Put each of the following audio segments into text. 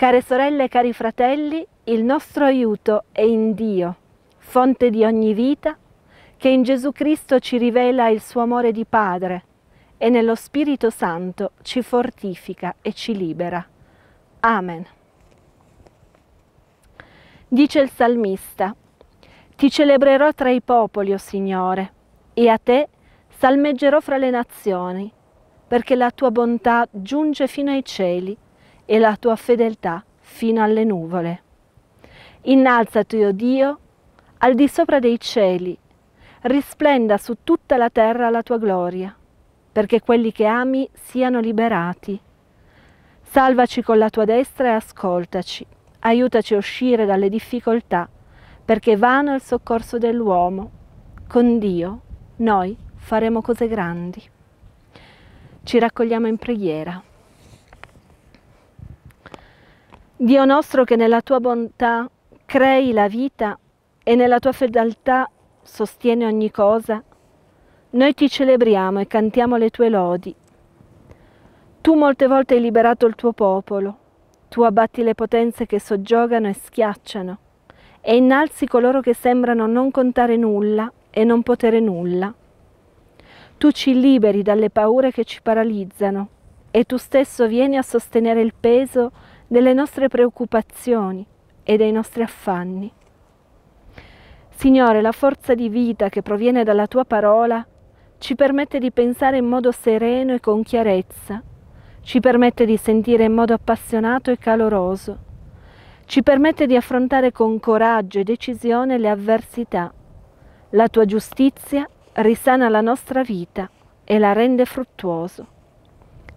Care sorelle e cari fratelli, il nostro aiuto è in Dio, fonte di ogni vita, che in Gesù Cristo ci rivela il suo amore di Padre e nello Spirito Santo ci fortifica e ci libera. Amen. Dice il salmista, Ti celebrerò tra i popoli, o oh Signore, e a te salmeggerò fra le nazioni, perché la tua bontà giunge fino ai cieli e la tua fedeltà fino alle nuvole. Innalzati, o oh Dio, al di sopra dei cieli, risplenda su tutta la terra la tua gloria, perché quelli che ami siano liberati. Salvaci con la tua destra e ascoltaci, aiutaci a uscire dalle difficoltà, perché vano il soccorso dell'uomo. Con Dio noi faremo cose grandi. Ci raccogliamo in preghiera. Dio nostro che nella tua bontà crei la vita e nella tua fedeltà sostiene ogni cosa, noi ti celebriamo e cantiamo le tue lodi. Tu molte volte hai liberato il tuo popolo, tu abbatti le potenze che soggiogano e schiacciano, e innalzi coloro che sembrano non contare nulla e non potere nulla. Tu ci liberi dalle paure che ci paralizzano, e tu stesso vieni a sostenere il peso delle nostre preoccupazioni e dei nostri affanni. Signore, la forza di vita che proviene dalla tua parola ci permette di pensare in modo sereno e con chiarezza, ci permette di sentire in modo appassionato e caloroso, ci permette di affrontare con coraggio e decisione le avversità. La tua giustizia risana la nostra vita e la rende fruttuoso.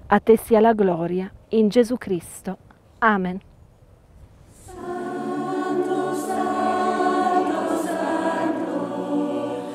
A te sia la gloria in Gesù Cristo. Amen. Santo, Santo, Santo,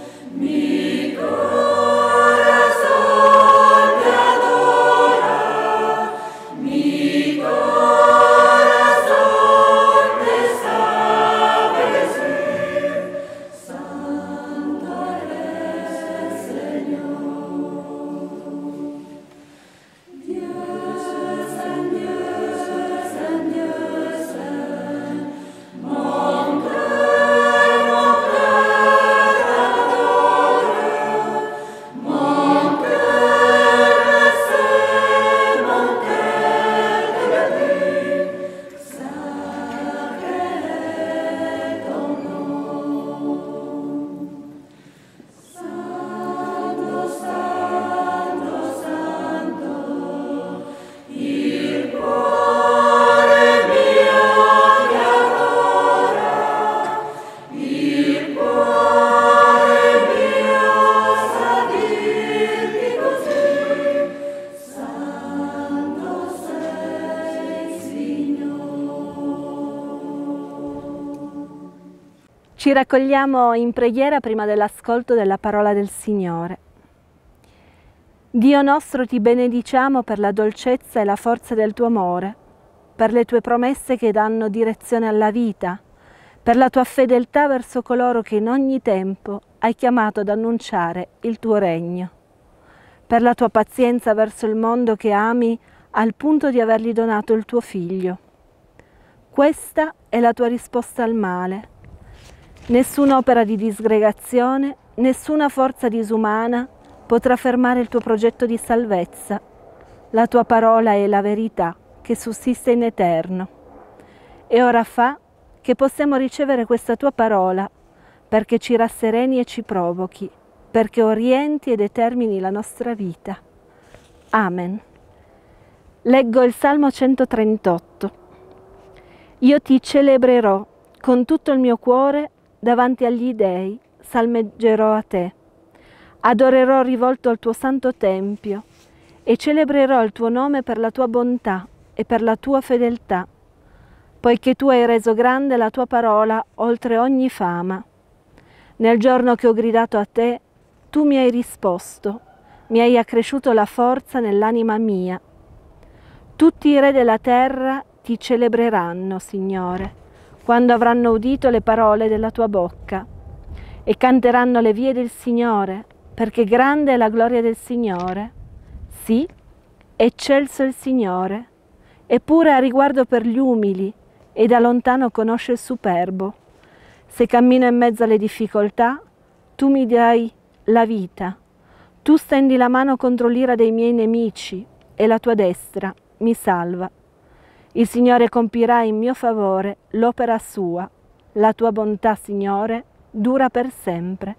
raccogliamo in preghiera prima dell'ascolto della parola del Signore. Dio nostro ti benediciamo per la dolcezza e la forza del tuo amore, per le tue promesse che danno direzione alla vita, per la tua fedeltà verso coloro che in ogni tempo hai chiamato ad annunciare il tuo regno, per la tua pazienza verso il mondo che ami al punto di avergli donato il tuo figlio. Questa è la tua risposta al male Nessun'opera di disgregazione, nessuna forza disumana potrà fermare il tuo progetto di salvezza. La tua parola è la verità che sussiste in eterno. E ora fa che possiamo ricevere questa tua parola perché ci rassereni e ci provochi, perché orienti e determini la nostra vita. Amen. Leggo il Salmo 138. Io ti celebrerò con tutto il mio cuore davanti agli dèi salmeggerò a te. Adorerò rivolto al tuo santo tempio e celebrerò il tuo nome per la tua bontà e per la tua fedeltà, poiché tu hai reso grande la tua parola oltre ogni fama. Nel giorno che ho gridato a te, tu mi hai risposto, mi hai accresciuto la forza nell'anima mia. Tutti i re della terra ti celebreranno, Signore quando avranno udito le parole della tua bocca e canteranno le vie del Signore, perché grande è la gloria del Signore. Sì, eccelso il Signore, eppure ha riguardo per gli umili e da lontano conosce il superbo. Se cammino in mezzo alle difficoltà, tu mi dai la vita. Tu stendi la mano contro l'ira dei miei nemici e la tua destra mi salva. Il Signore compirà in mio favore l'opera sua. La tua bontà, Signore, dura per sempre.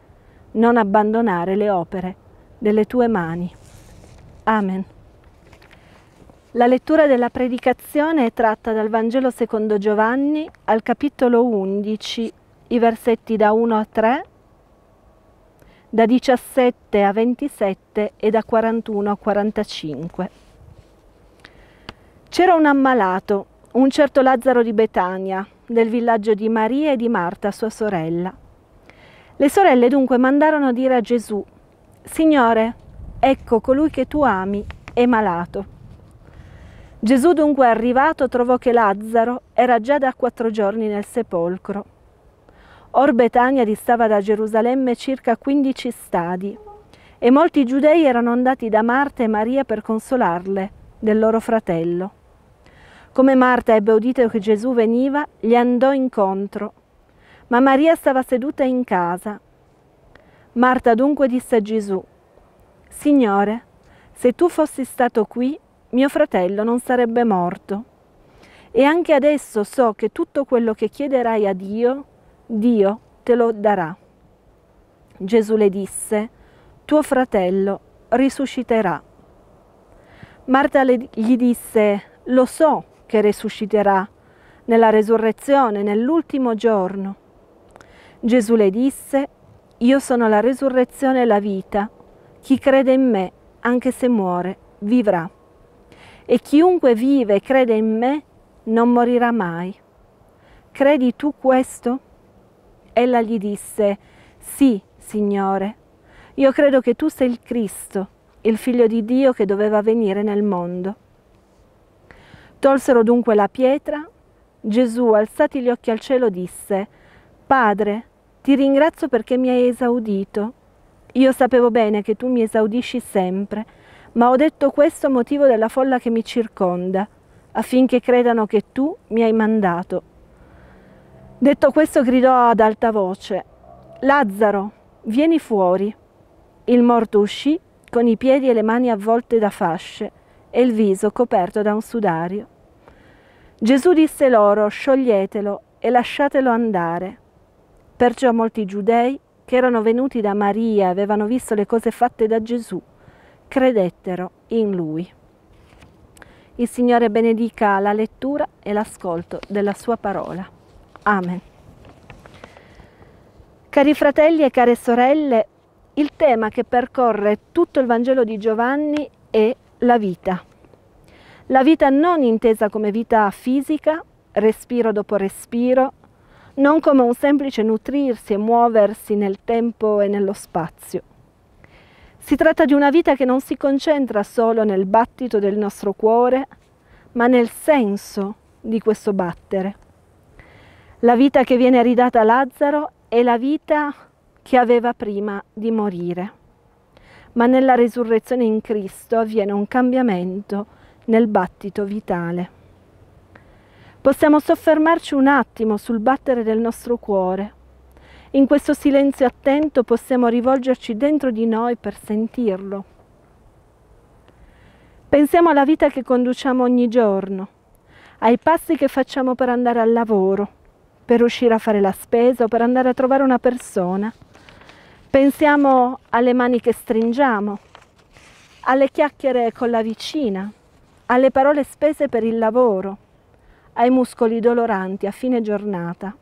Non abbandonare le opere delle tue mani. Amen. La lettura della predicazione è tratta dal Vangelo secondo Giovanni al capitolo 11, i versetti da 1 a 3, da 17 a 27 e da 41 a 45. C'era un ammalato, un certo Lazzaro di Betania, del villaggio di Maria e di Marta, sua sorella. Le sorelle dunque mandarono a dire a Gesù, Signore, ecco colui che tu ami è malato. Gesù dunque arrivato trovò che Lazzaro era già da quattro giorni nel sepolcro. Or Betania distava da Gerusalemme circa quindici stadi e molti giudei erano andati da Marta e Maria per consolarle del loro fratello. Come Marta ebbe udito che Gesù veniva, gli andò incontro, ma Maria stava seduta in casa. Marta dunque disse a Gesù, Signore, se tu fossi stato qui, mio fratello non sarebbe morto. E anche adesso so che tutto quello che chiederai a Dio, Dio te lo darà. Gesù le disse, tuo fratello risusciterà. Marta gli disse, lo so che risusciterà nella resurrezione, nell'ultimo giorno. Gesù le disse, io sono la resurrezione e la vita, chi crede in me, anche se muore, vivrà. E chiunque vive e crede in me, non morirà mai. Credi tu questo? Ella gli disse, sì, Signore, io credo che tu sei il Cristo, il Figlio di Dio che doveva venire nel mondo. Tolsero dunque la pietra. Gesù, alzati gli occhi al cielo, disse, Padre, ti ringrazio perché mi hai esaudito. Io sapevo bene che tu mi esaudisci sempre, ma ho detto questo a motivo della folla che mi circonda, affinché credano che tu mi hai mandato. Detto questo gridò ad alta voce, Lazzaro, vieni fuori. Il morto uscì con i piedi e le mani avvolte da fasce e il viso coperto da un sudario. Gesù disse loro, scioglietelo e lasciatelo andare. Perciò molti giudei che erano venuti da Maria e avevano visto le cose fatte da Gesù, credettero in lui. Il Signore benedica la lettura e l'ascolto della sua parola. Amen. Cari fratelli e care sorelle, il tema che percorre tutto il Vangelo di Giovanni è la vita. La vita non intesa come vita fisica, respiro dopo respiro, non come un semplice nutrirsi e muoversi nel tempo e nello spazio. Si tratta di una vita che non si concentra solo nel battito del nostro cuore, ma nel senso di questo battere. La vita che viene ridata a Lazzaro è la vita che aveva prima di morire ma nella risurrezione in Cristo avviene un cambiamento nel battito vitale. Possiamo soffermarci un attimo sul battere del nostro cuore. In questo silenzio attento possiamo rivolgerci dentro di noi per sentirlo. Pensiamo alla vita che conduciamo ogni giorno, ai passi che facciamo per andare al lavoro, per uscire a fare la spesa o per andare a trovare una persona. Pensiamo alle mani che stringiamo, alle chiacchiere con la vicina, alle parole spese per il lavoro, ai muscoli doloranti a fine giornata.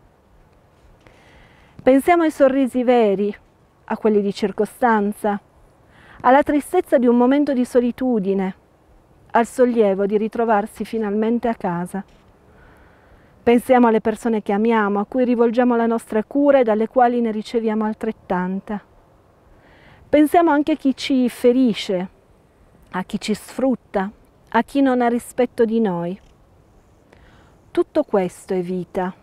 Pensiamo ai sorrisi veri, a quelli di circostanza, alla tristezza di un momento di solitudine, al sollievo di ritrovarsi finalmente a casa. Pensiamo alle persone che amiamo, a cui rivolgiamo la nostra cura e dalle quali ne riceviamo altrettanta. Pensiamo anche a chi ci ferisce, a chi ci sfrutta, a chi non ha rispetto di noi. Tutto questo è vita.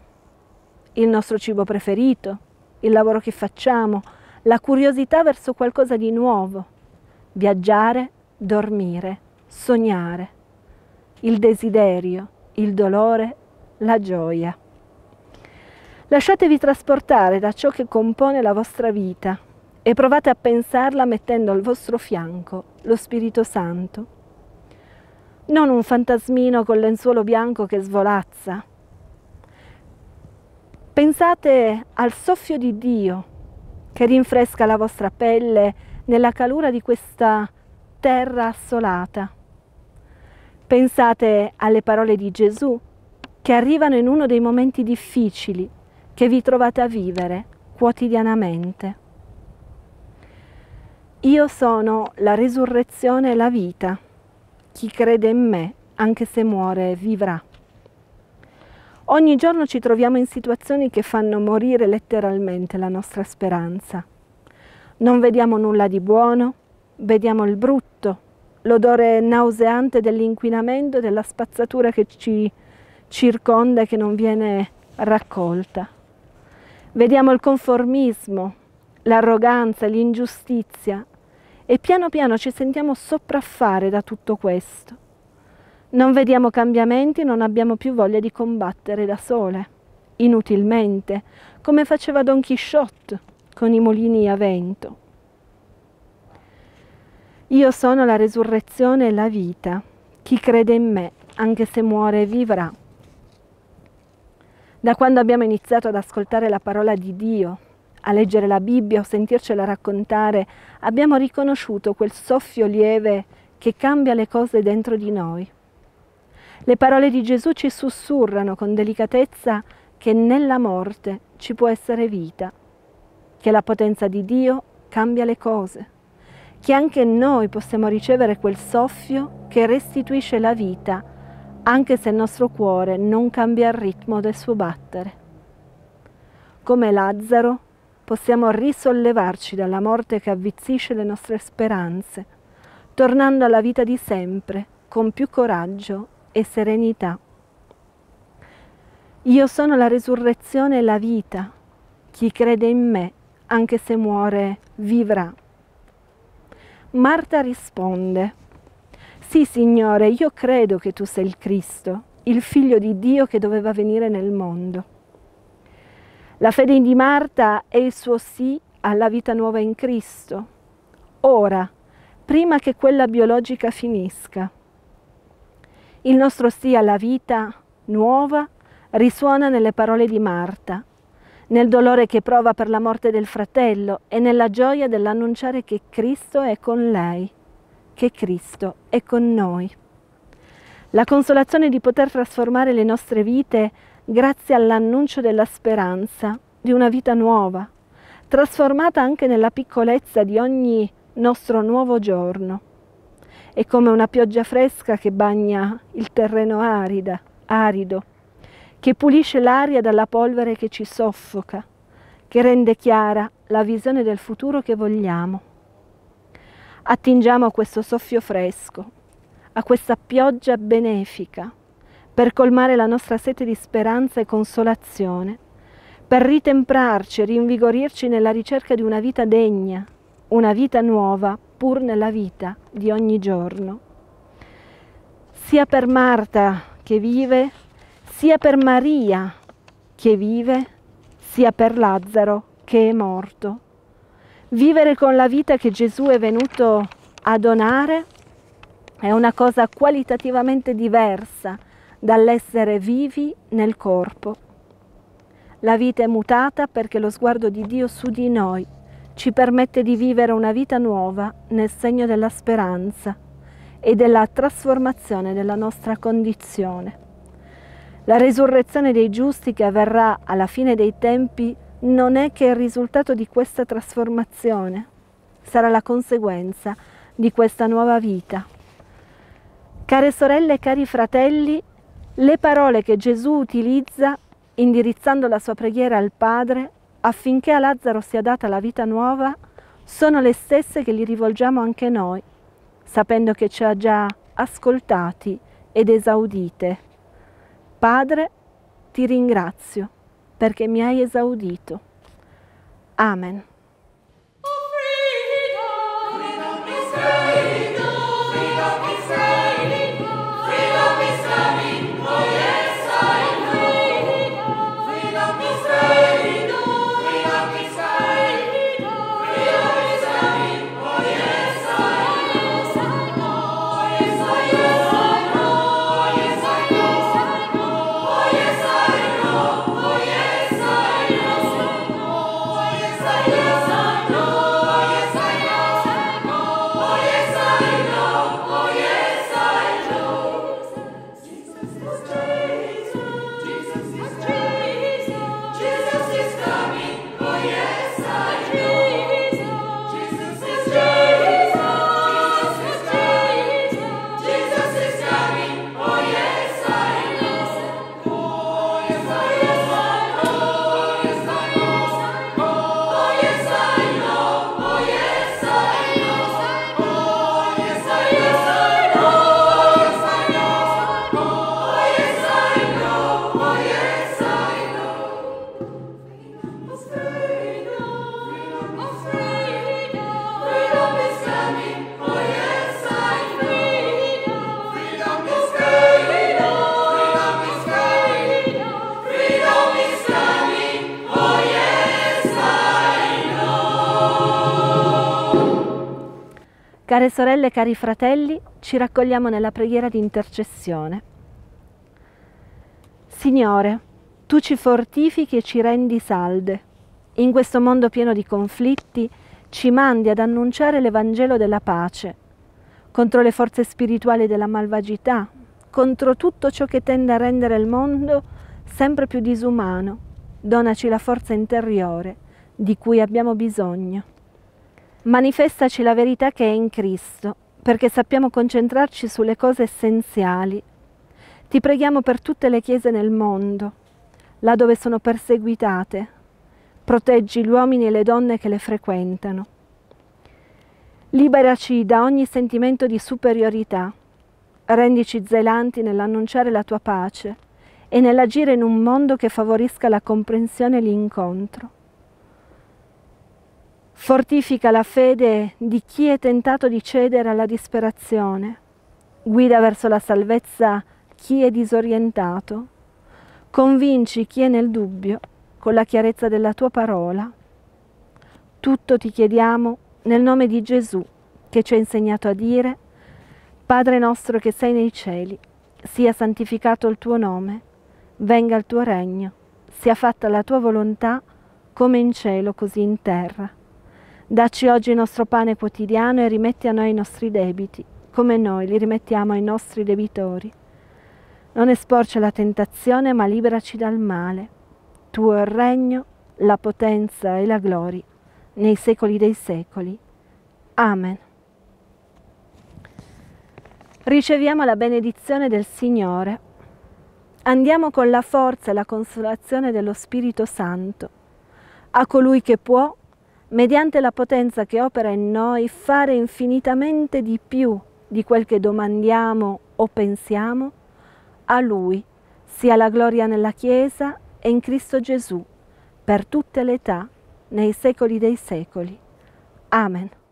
Il nostro cibo preferito, il lavoro che facciamo, la curiosità verso qualcosa di nuovo, viaggiare, dormire, sognare, il desiderio, il dolore la gioia. Lasciatevi trasportare da ciò che compone la vostra vita e provate a pensarla mettendo al vostro fianco lo Spirito Santo. Non un fantasmino col lenzuolo bianco che svolazza. Pensate al soffio di Dio che rinfresca la vostra pelle nella calura di questa terra assolata. Pensate alle parole di Gesù che arrivano in uno dei momenti difficili che vi trovate a vivere quotidianamente. Io sono la risurrezione e la vita. Chi crede in me, anche se muore, vivrà. Ogni giorno ci troviamo in situazioni che fanno morire letteralmente la nostra speranza. Non vediamo nulla di buono, vediamo il brutto, l'odore nauseante dell'inquinamento e della spazzatura che ci circonda e che non viene raccolta. Vediamo il conformismo, l'arroganza, l'ingiustizia e piano piano ci sentiamo sopraffare da tutto questo. Non vediamo cambiamenti non abbiamo più voglia di combattere da sole, inutilmente, come faceva Don Quixote con i mulini a vento. Io sono la resurrezione e la vita. Chi crede in me, anche se muore, vivrà. Da quando abbiamo iniziato ad ascoltare la parola di Dio, a leggere la Bibbia o sentircela raccontare, abbiamo riconosciuto quel soffio lieve che cambia le cose dentro di noi. Le parole di Gesù ci sussurrano con delicatezza che nella morte ci può essere vita, che la potenza di Dio cambia le cose, che anche noi possiamo ricevere quel soffio che restituisce la vita a anche se il nostro cuore non cambia il ritmo del suo battere. Come Lazzaro possiamo risollevarci dalla morte che avvizzisce le nostre speranze, tornando alla vita di sempre con più coraggio e serenità. Io sono la risurrezione e la vita. Chi crede in me, anche se muore, vivrà. Marta risponde. Sì, Signore, io credo che tu sei il Cristo, il figlio di Dio che doveva venire nel mondo. La fede di Marta è il suo sì alla vita nuova in Cristo, ora, prima che quella biologica finisca. Il nostro sì alla vita nuova risuona nelle parole di Marta, nel dolore che prova per la morte del fratello e nella gioia dell'annunciare che Cristo è con lei che Cristo è con noi. La consolazione di poter trasformare le nostre vite grazie all'annuncio della speranza di una vita nuova, trasformata anche nella piccolezza di ogni nostro nuovo giorno. È come una pioggia fresca che bagna il terreno arida, arido, che pulisce l'aria dalla polvere che ci soffoca, che rende chiara la visione del futuro che vogliamo attingiamo a questo soffio fresco, a questa pioggia benefica, per colmare la nostra sete di speranza e consolazione, per ritemprarci e rinvigorirci nella ricerca di una vita degna, una vita nuova, pur nella vita di ogni giorno. Sia per Marta che vive, sia per Maria che vive, sia per Lazzaro che è morto. Vivere con la vita che Gesù è venuto a donare è una cosa qualitativamente diversa dall'essere vivi nel corpo. La vita è mutata perché lo sguardo di Dio su di noi ci permette di vivere una vita nuova nel segno della speranza e della trasformazione della nostra condizione. La resurrezione dei giusti che avverrà alla fine dei tempi non è che il risultato di questa trasformazione, sarà la conseguenza di questa nuova vita. Care sorelle e cari fratelli, le parole che Gesù utilizza indirizzando la sua preghiera al Padre affinché a Lazzaro sia data la vita nuova sono le stesse che gli rivolgiamo anche noi, sapendo che ci ha già ascoltati ed esaudite. Padre, ti ringrazio perché mi hai esaudito. Amen. Care sorelle, cari fratelli, ci raccogliamo nella preghiera di intercessione. Signore, tu ci fortifichi e ci rendi salde. In questo mondo pieno di conflitti, ci mandi ad annunciare l'Evangelo della pace, contro le forze spirituali della malvagità, contro tutto ciò che tende a rendere il mondo sempre più disumano. Donaci la forza interiore di cui abbiamo bisogno manifestaci la verità che è in Cristo, perché sappiamo concentrarci sulle cose essenziali. Ti preghiamo per tutte le chiese nel mondo, là dove sono perseguitate, proteggi gli uomini e le donne che le frequentano. Liberaci da ogni sentimento di superiorità, rendici zelanti nell'annunciare la tua pace e nell'agire in un mondo che favorisca la comprensione e l'incontro. Fortifica la fede di chi è tentato di cedere alla disperazione. Guida verso la salvezza chi è disorientato. Convinci chi è nel dubbio con la chiarezza della tua parola. Tutto ti chiediamo nel nome di Gesù che ci ha insegnato a dire, Padre nostro che sei nei cieli, sia santificato il tuo nome, venga il tuo regno, sia fatta la tua volontà come in cielo così in terra. Dacci oggi il nostro pane quotidiano e rimetti a noi i nostri debiti, come noi li rimettiamo ai nostri debitori. Non esporci alla tentazione, ma liberaci dal male. Tuo è il regno, la potenza e la gloria, nei secoli dei secoli. Amen. Riceviamo la benedizione del Signore. Andiamo con la forza e la consolazione dello Spirito Santo. A colui che può, mediante la potenza che opera in noi, fare infinitamente di più di quel che domandiamo o pensiamo, a Lui sia la gloria nella Chiesa e in Cristo Gesù, per tutte le età, nei secoli dei secoli. Amen.